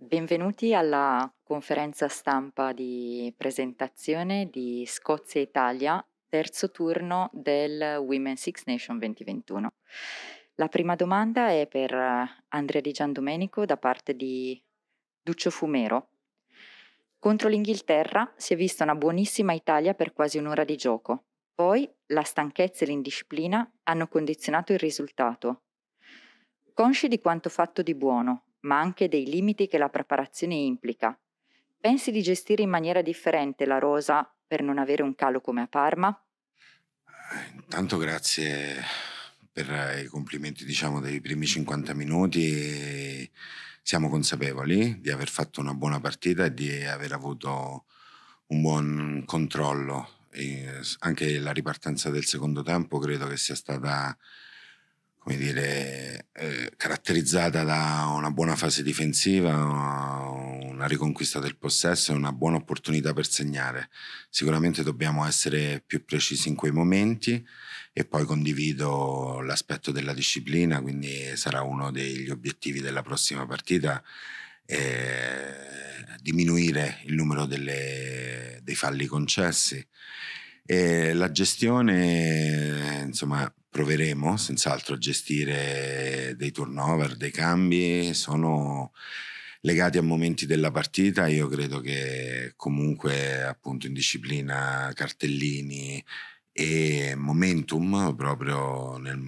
Benvenuti alla conferenza stampa di presentazione di Scozia Italia, terzo turno del Women's Six Nation 2021. La prima domanda è per eh, Andrea Di Giandomenico da parte di Duccio Fumero. Contro l'Inghilterra si è vista una buonissima Italia per quasi un'ora di gioco. Poi la stanchezza e l'indisciplina hanno condizionato il risultato. Consci di quanto fatto di buono, ma anche dei limiti che la preparazione implica. Pensi di gestire in maniera differente la rosa per non avere un calo come a Parma? Intanto grazie per i complimenti diciamo, dei primi 50 minuti. Siamo consapevoli di aver fatto una buona partita e di aver avuto un buon controllo. E anche la ripartenza del secondo tempo credo che sia stata come dire, eh, caratterizzata da una buona fase difensiva, una riconquista del possesso e una buona opportunità per segnare. Sicuramente dobbiamo essere più precisi in quei momenti e poi condivido l'aspetto della disciplina, quindi sarà uno degli obiettivi della prossima partita. Eh, diminuire il numero delle, dei falli concessi. E la gestione, insomma, proveremo senz'altro a gestire dei turnover, dei cambi, sono legati a momenti della partita, io credo che comunque appunto in disciplina cartellini e momentum proprio nel,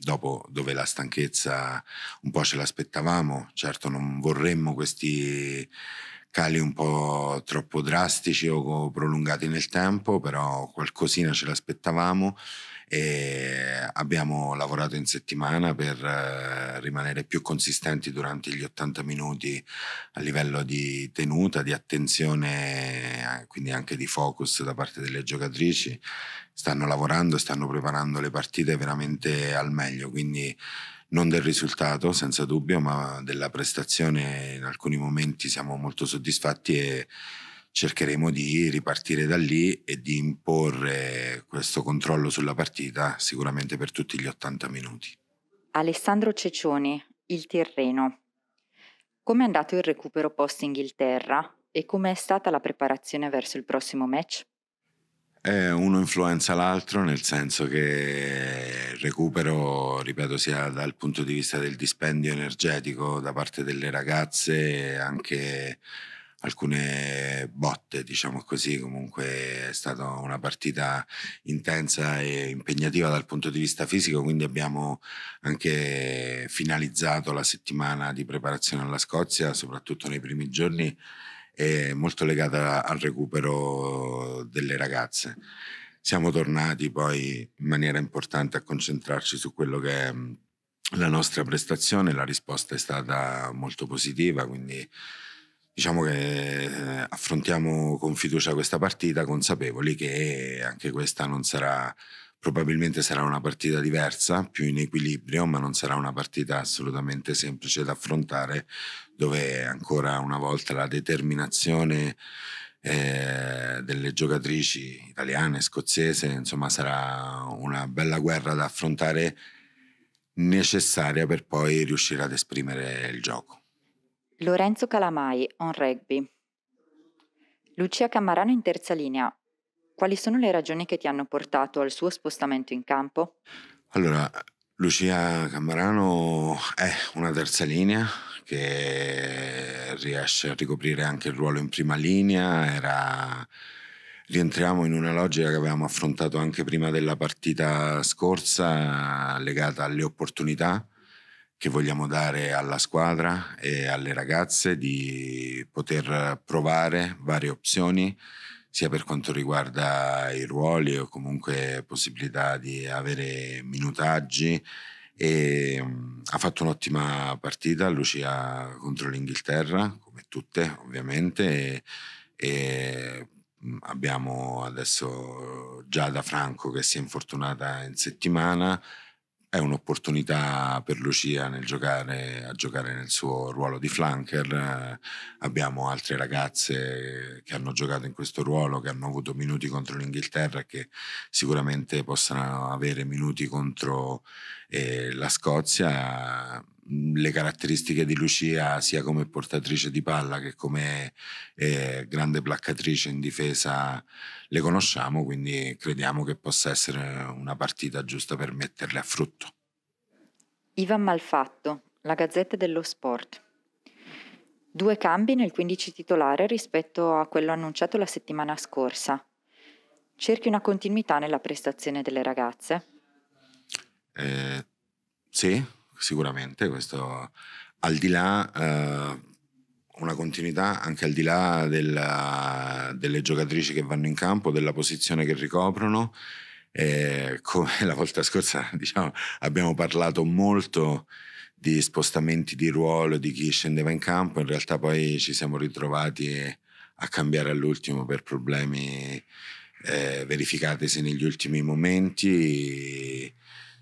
dopo dove la stanchezza un po' ce l'aspettavamo, certo non vorremmo questi cali un po' troppo drastici o prolungati nel tempo, però qualcosina ce l'aspettavamo e abbiamo lavorato in settimana per eh, rimanere più consistenti durante gli 80 minuti a livello di tenuta, di attenzione, eh, quindi anche di focus da parte delle giocatrici. Stanno lavorando, stanno preparando le partite veramente al meglio, quindi non del risultato senza dubbio, ma della prestazione in alcuni momenti siamo molto soddisfatti e cercheremo di ripartire da lì e di imporre questo controllo sulla partita sicuramente per tutti gli 80 minuti. Alessandro Cecioni, il terreno. Come è andato il recupero post Inghilterra e come è stata la preparazione verso il prossimo match? Eh, uno influenza l'altro, nel senso che il recupero, ripeto, sia dal punto di vista del dispendio energetico da parte delle ragazze, anche alcune botte, diciamo così, comunque è stata una partita intensa e impegnativa dal punto di vista fisico, quindi abbiamo anche finalizzato la settimana di preparazione alla Scozia, soprattutto nei primi giorni, molto legata al recupero delle ragazze. Siamo tornati poi in maniera importante a concentrarci su quello che è la nostra prestazione, la risposta è stata molto positiva, quindi Diciamo che eh, affrontiamo con fiducia questa partita, consapevoli che anche questa non sarà, probabilmente sarà una partita diversa, più in equilibrio, ma non sarà una partita assolutamente semplice da affrontare, dove ancora una volta la determinazione eh, delle giocatrici italiane, scozzese, insomma sarà una bella guerra da affrontare necessaria per poi riuscire ad esprimere il gioco. Lorenzo Calamai, on rugby. Lucia Cammarano in terza linea. Quali sono le ragioni che ti hanno portato al suo spostamento in campo? Allora, Lucia Cammarano è una terza linea che riesce a ricoprire anche il ruolo in prima linea. Era... Rientriamo in una logica che avevamo affrontato anche prima della partita scorsa legata alle opportunità che vogliamo dare alla squadra e alle ragazze di poter provare varie opzioni sia per quanto riguarda i ruoli o comunque possibilità di avere minutaggi e ha fatto un'ottima partita Lucia contro l'Inghilterra come tutte ovviamente e, e abbiamo adesso Giada Franco che si è infortunata in settimana è un'opportunità per Lucia nel giocare, a giocare nel suo ruolo di flanker. Eh, abbiamo altre ragazze che hanno giocato in questo ruolo, che hanno avuto minuti contro l'Inghilterra e che sicuramente possano avere minuti contro eh, la Scozia le caratteristiche di Lucia sia come portatrice di palla che come eh, grande placcatrice in difesa le conosciamo, quindi crediamo che possa essere una partita giusta per metterle a frutto. Ivan Malfatto, la Gazzetta dello Sport. Due cambi nel 15 titolare rispetto a quello annunciato la settimana scorsa. Cerchi una continuità nella prestazione delle ragazze? Eh, sì, sicuramente, questo al di là... Eh, una continuità anche al di là della, delle giocatrici che vanno in campo, della posizione che ricoprono. Eh, come la volta scorsa diciamo, abbiamo parlato molto di spostamenti di ruolo di chi scendeva in campo, in realtà poi ci siamo ritrovati a cambiare all'ultimo per problemi eh, verificatesi negli ultimi momenti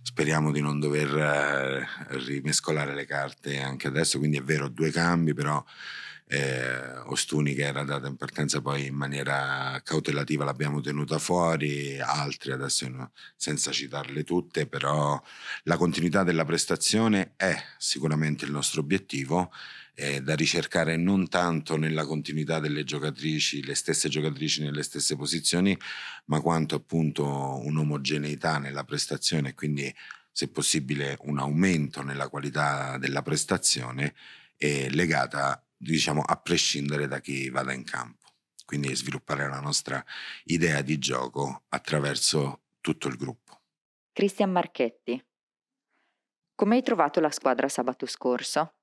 speriamo di non dover eh, rimescolare le carte anche adesso, quindi è vero due cambi, però eh, Ostuni che era data in partenza poi in maniera cautelativa l'abbiamo tenuta fuori, altri adesso no, senza citarle tutte, però la continuità della prestazione è sicuramente il nostro obiettivo eh, da ricercare non tanto nella continuità delle giocatrici, le stesse giocatrici nelle stesse posizioni, ma quanto appunto un'omogeneità nella prestazione, quindi se possibile un aumento nella qualità della prestazione legata diciamo, a prescindere da chi vada in campo. Quindi sviluppare la nostra idea di gioco attraverso tutto il gruppo. Cristian Marchetti, come hai trovato la squadra sabato scorso?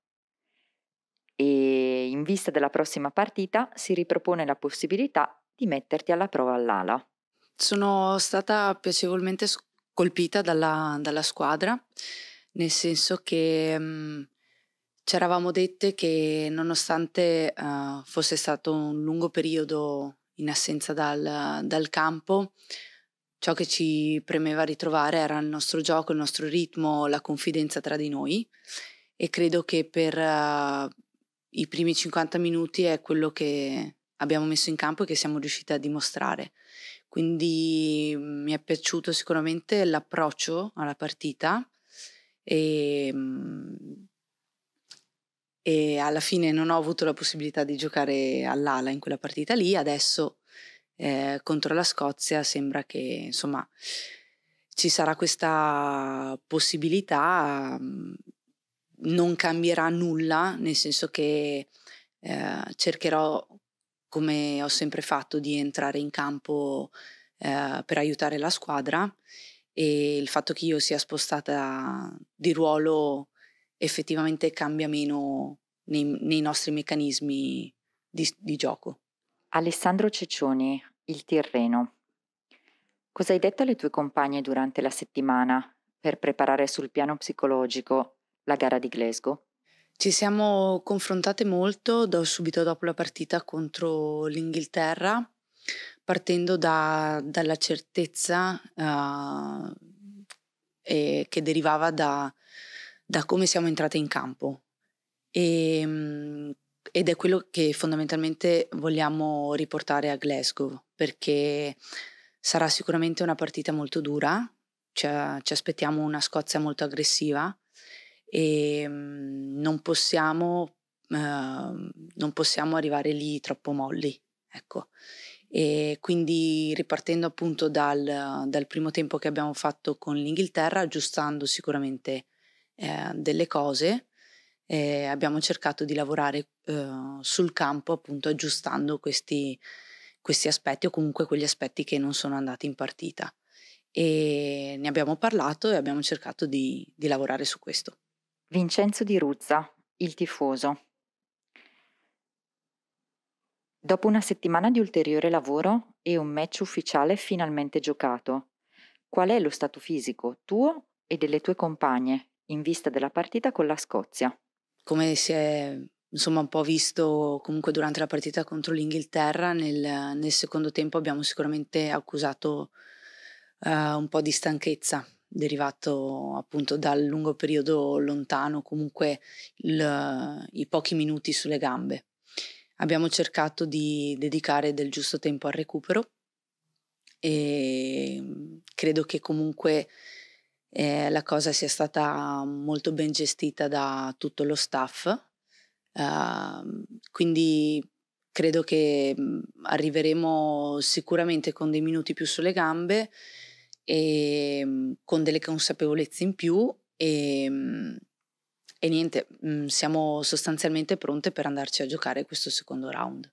E in vista della prossima partita si ripropone la possibilità di metterti alla prova all'ala. Sono stata piacevolmente colpita dalla, dalla squadra, nel senso che mh, mm, ci eravamo dette che nonostante uh, fosse stato un lungo periodo in assenza dal, dal, campo, ciò che ci premeva ritrovare era il nostro gioco, il nostro ritmo, la confidenza tra di noi e credo che per uh, i primi 50 minuti è quello che abbiamo messo in campo e che siamo riusciti a dimostrare. Quindi mm, mi è piaciuto sicuramente l'approccio alla partita e um, e alla fine non ho avuto la possibilità di giocare all'ala in quella partita lì, adesso eh, contro la Scozia sembra che insomma ci sarà questa possibilità, mm, non cambierà nulla, nel senso che eh, cercherò, come ho sempre fatto, di entrare in campo eh, per aiutare la squadra e il fatto che io sia spostata di ruolo effettivamente cambia meno nei, nei nostri meccanismi di, di gioco. Alessandro Ceccioni, il Tirreno. Cosa hai detto alle tue compagne durante la settimana per preparare sul piano psicologico la gara di Glasgow? Ci siamo confrontate molto do, subito dopo la partita contro l'Inghilterra, partendo da, dalla certezza uh, eh, che derivava da, da come siamo entrate in campo. E, ehm, ed è quello che fondamentalmente vogliamo riportare a Glasgow, perché sarà sicuramente una partita molto dura, ci, ci aspettiamo una Scozia molto aggressiva e ehm, non possiamo, eh, non possiamo arrivare lì troppo molli. Ecco. E quindi ripartendo appunto dal, dal primo tempo che abbiamo fatto con l'Inghilterra, aggiustando sicuramente eh, delle cose e abbiamo cercato di lavorare eh, sul campo appunto aggiustando questi, questi aspetti o comunque quegli aspetti che non sono andati in partita e ne abbiamo parlato e abbiamo cercato di, di lavorare su questo. Vincenzo Di Ruzza, il tifoso. Dopo una settimana di ulteriore lavoro e un match ufficiale finalmente giocato, qual è lo stato fisico tuo e delle tue compagne in vista della partita con la Scozia. Come si è insomma un po' visto comunque durante la partita contro l'Inghilterra, nel, nel secondo tempo abbiamo sicuramente accusato uh, un po' di stanchezza derivato appunto dal lungo periodo lontano, comunque il, i pochi minuti sulle gambe. Abbiamo cercato di dedicare del giusto tempo al recupero e credo che comunque eh, la cosa sia stata molto ben gestita da tutto lo staff, uh, quindi credo che mm, arriveremo sicuramente con dei minuti più sulle gambe e ehm, con delle consapevolezze in più e, mm, e niente, mm, siamo sostanzialmente pronte per andarci a giocare questo secondo round.